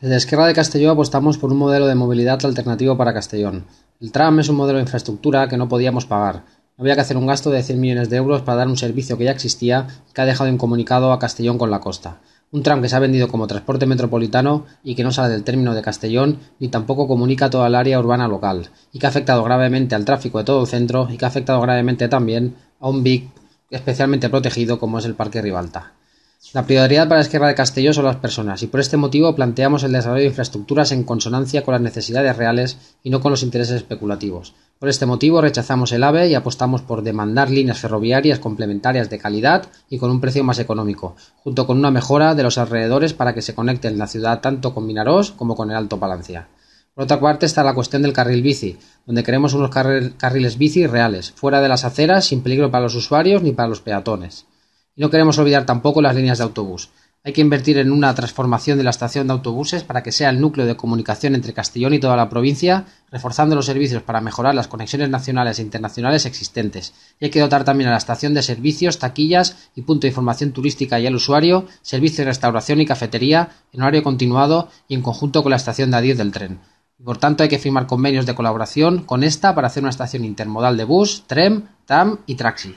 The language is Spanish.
Desde Esquerra de Castelló apostamos por un modelo de movilidad alternativo para Castellón. El tram es un modelo de infraestructura que no podíamos pagar. Había que hacer un gasto de 100 millones de euros para dar un servicio que ya existía y que ha dejado incomunicado a Castellón con la costa. Un tram que se ha vendido como transporte metropolitano y que no sale del término de Castellón ni tampoco comunica toda el área urbana local, y que ha afectado gravemente al tráfico de todo el centro y que ha afectado gravemente también a un BIC especialmente protegido como es el Parque Ribalta. La prioridad para Esquerra de Castelló son las personas y por este motivo planteamos el desarrollo de infraestructuras en consonancia con las necesidades reales y no con los intereses especulativos. Por este motivo rechazamos el AVE y apostamos por demandar líneas ferroviarias complementarias de calidad y con un precio más económico, junto con una mejora de los alrededores para que se conecten la ciudad tanto con Minarós como con el Alto Palancia. Por otra parte está la cuestión del carril bici, donde queremos unos carriles bici reales, fuera de las aceras, sin peligro para los usuarios ni para los peatones. Y no queremos olvidar tampoco las líneas de autobús. Hay que invertir en una transformación de la estación de autobuses para que sea el núcleo de comunicación entre Castellón y toda la provincia, reforzando los servicios para mejorar las conexiones nacionales e internacionales existentes. Y hay que dotar también a la estación de servicios, taquillas y punto de información turística y al usuario, servicio de restauración y cafetería, en horario continuado y en conjunto con la estación de adiós del tren. Por tanto, hay que firmar convenios de colaboración con esta para hacer una estación intermodal de bus, tren, tram y taxi.